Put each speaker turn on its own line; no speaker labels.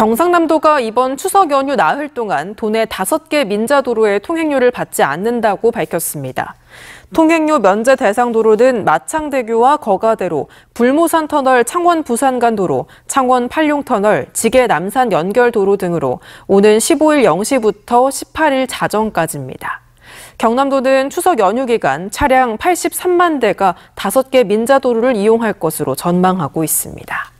경상남도가 이번 추석 연휴 나흘 동안 도내 5개 민자도로의 통행료를 받지 않는다고 밝혔습니다. 통행료 면제 대상 도로는 마창대교와 거가대로, 불모산 터널 창원 부산 간 도로, 창원 팔룡 터널, 지계 남산 연결 도로 등으로 오는 15일 0시부터 18일 자정까지입니다. 경남도는 추석 연휴 기간 차량 83만 대가 5개 민자도로를 이용할 것으로 전망하고 있습니다.